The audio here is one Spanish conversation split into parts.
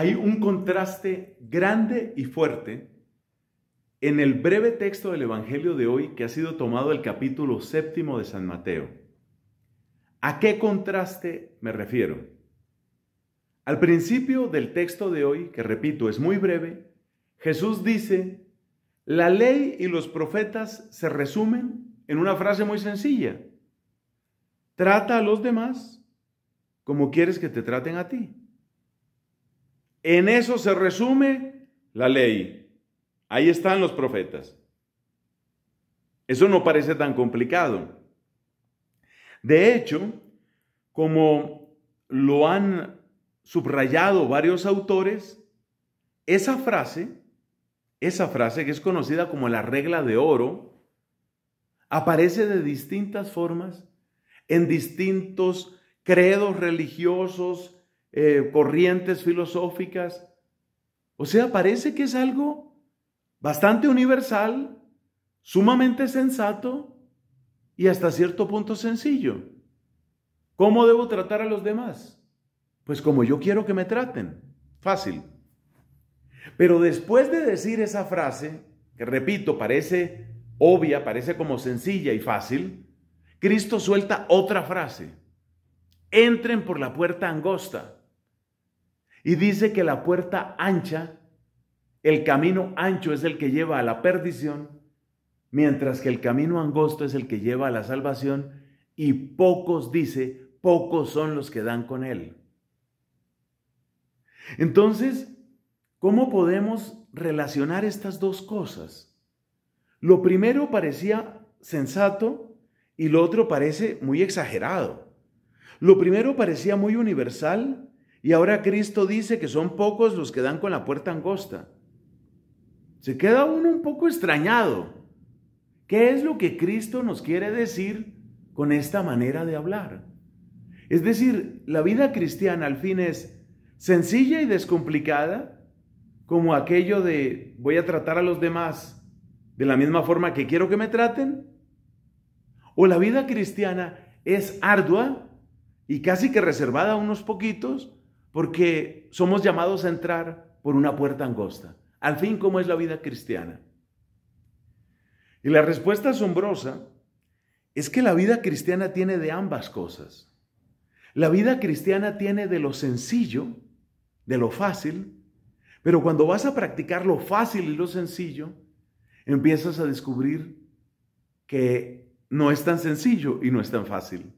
Hay un contraste grande y fuerte en el breve texto del Evangelio de hoy que ha sido tomado el capítulo séptimo de San Mateo. ¿A qué contraste me refiero? Al principio del texto de hoy, que repito, es muy breve, Jesús dice, la ley y los profetas se resumen en una frase muy sencilla. Trata a los demás como quieres que te traten a ti. En eso se resume la ley. Ahí están los profetas. Eso no parece tan complicado. De hecho, como lo han subrayado varios autores, esa frase, esa frase que es conocida como la regla de oro, aparece de distintas formas en distintos credos religiosos, eh, corrientes filosóficas. O sea, parece que es algo bastante universal, sumamente sensato y hasta cierto punto sencillo. ¿Cómo debo tratar a los demás? Pues como yo quiero que me traten. Fácil. Pero después de decir esa frase, que repito, parece obvia, parece como sencilla y fácil, Cristo suelta otra frase. Entren por la puerta angosta. Y dice que la puerta ancha, el camino ancho es el que lleva a la perdición, mientras que el camino angosto es el que lleva a la salvación, y pocos, dice, pocos son los que dan con él. Entonces, ¿cómo podemos relacionar estas dos cosas? Lo primero parecía sensato y lo otro parece muy exagerado. Lo primero parecía muy universal y ahora Cristo dice que son pocos los que dan con la puerta angosta. Se queda uno un poco extrañado. ¿Qué es lo que Cristo nos quiere decir con esta manera de hablar? Es decir, la vida cristiana al fin es sencilla y descomplicada, como aquello de voy a tratar a los demás de la misma forma que quiero que me traten. O la vida cristiana es ardua y casi que reservada a unos poquitos, porque somos llamados a entrar por una puerta angosta. Al fin, ¿cómo es la vida cristiana? Y la respuesta asombrosa es que la vida cristiana tiene de ambas cosas. La vida cristiana tiene de lo sencillo, de lo fácil, pero cuando vas a practicar lo fácil y lo sencillo, empiezas a descubrir que no es tan sencillo y no es tan fácil.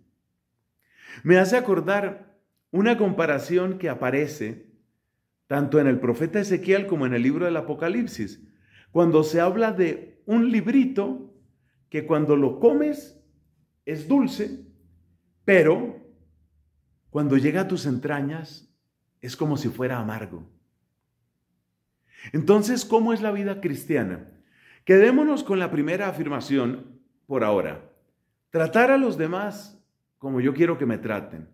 Me hace acordar una comparación que aparece tanto en el profeta Ezequiel como en el libro del Apocalipsis, cuando se habla de un librito que cuando lo comes es dulce, pero cuando llega a tus entrañas es como si fuera amargo. Entonces, ¿cómo es la vida cristiana? Quedémonos con la primera afirmación por ahora. Tratar a los demás como yo quiero que me traten.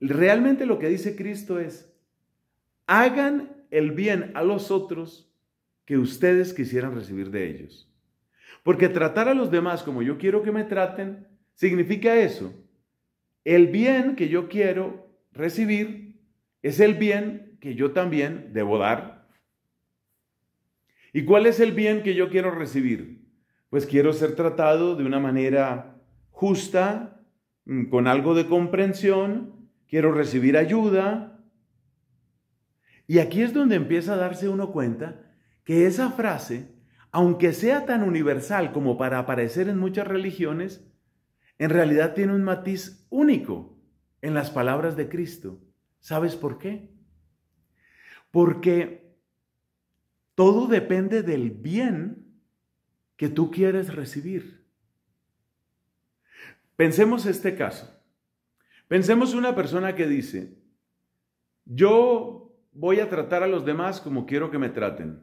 Realmente lo que dice Cristo es, hagan el bien a los otros que ustedes quisieran recibir de ellos. Porque tratar a los demás como yo quiero que me traten, significa eso. El bien que yo quiero recibir es el bien que yo también debo dar. ¿Y cuál es el bien que yo quiero recibir? Pues quiero ser tratado de una manera justa, mm, con algo de comprensión, quiero recibir ayuda. Y aquí es donde empieza a darse uno cuenta que esa frase, aunque sea tan universal como para aparecer en muchas religiones, en realidad tiene un matiz único en las palabras de Cristo. ¿Sabes por qué? Porque todo depende del bien que tú quieres recibir. Pensemos este caso. Pensemos una persona que dice, yo voy a tratar a los demás como quiero que me traten.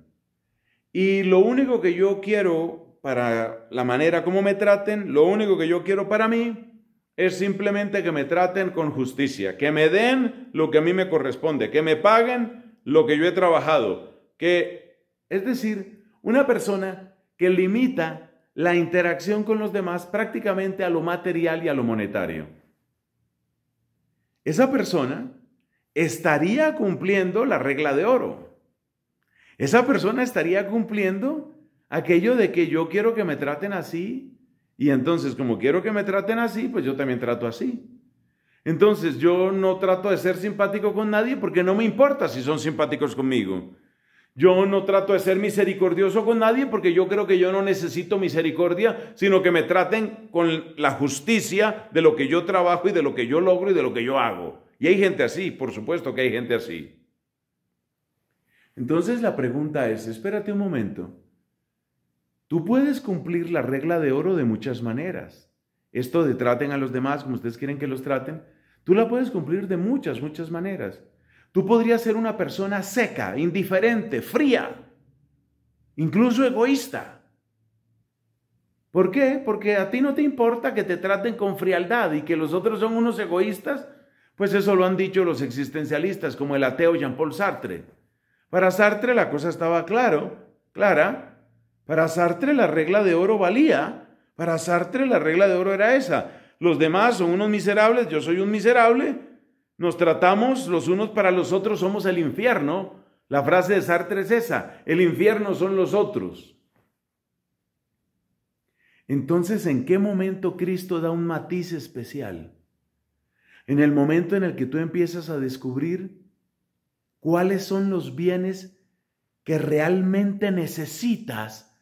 Y lo único que yo quiero para la manera como me traten, lo único que yo quiero para mí es simplemente que me traten con justicia, que me den lo que a mí me corresponde, que me paguen lo que yo he trabajado, que es decir, una persona que limita la interacción con los demás prácticamente a lo material y a lo monetario esa persona estaría cumpliendo la regla de oro. Esa persona estaría cumpliendo aquello de que yo quiero que me traten así y entonces como quiero que me traten así, pues yo también trato así. Entonces yo no trato de ser simpático con nadie porque no me importa si son simpáticos conmigo. Yo no trato de ser misericordioso con nadie porque yo creo que yo no necesito misericordia, sino que me traten con la justicia de lo que yo trabajo y de lo que yo logro y de lo que yo hago. Y hay gente así, por supuesto que hay gente así. Entonces la pregunta es, espérate un momento, tú puedes cumplir la regla de oro de muchas maneras. Esto de traten a los demás como ustedes quieren que los traten, tú la puedes cumplir de muchas, muchas maneras. Tú podrías ser una persona seca, indiferente, fría, incluso egoísta. ¿Por qué? Porque a ti no te importa que te traten con frialdad y que los otros son unos egoístas. Pues eso lo han dicho los existencialistas, como el ateo Jean-Paul Sartre. Para Sartre la cosa estaba claro, clara. Para Sartre la regla de oro valía. Para Sartre la regla de oro era esa. Los demás son unos miserables, yo soy un miserable, nos tratamos los unos para los otros, somos el infierno. La frase de Sartre es esa, el infierno son los otros. Entonces, ¿en qué momento Cristo da un matiz especial? En el momento en el que tú empiezas a descubrir cuáles son los bienes que realmente necesitas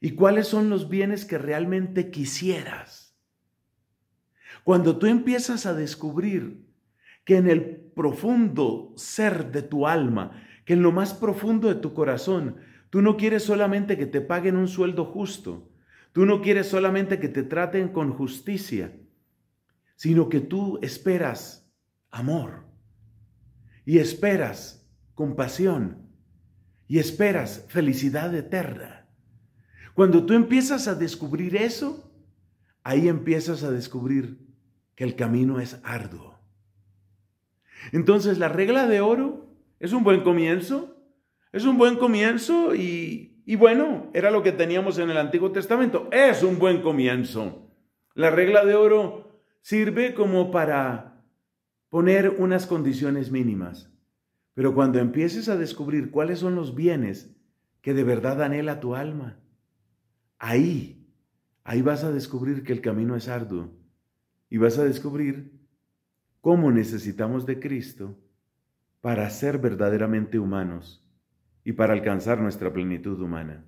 y cuáles son los bienes que realmente quisieras. Cuando tú empiezas a descubrir que en el profundo ser de tu alma, que en lo más profundo de tu corazón, tú no quieres solamente que te paguen un sueldo justo, tú no quieres solamente que te traten con justicia, sino que tú esperas amor y esperas compasión y esperas felicidad eterna. Cuando tú empiezas a descubrir eso, ahí empiezas a descubrir que el camino es arduo entonces, la regla de oro es un buen comienzo, es un buen comienzo y, bueno, era lo que teníamos en el Antiguo Testamento, es un buen comienzo. La regla de oro sirve como para poner unas condiciones mínimas, pero cuando empieces a descubrir cuáles son los bienes que de verdad anhela tu alma, ahí, ahí vas a descubrir que el camino es arduo y vas a descubrir cómo necesitamos de Cristo para ser verdaderamente humanos y para alcanzar nuestra plenitud humana.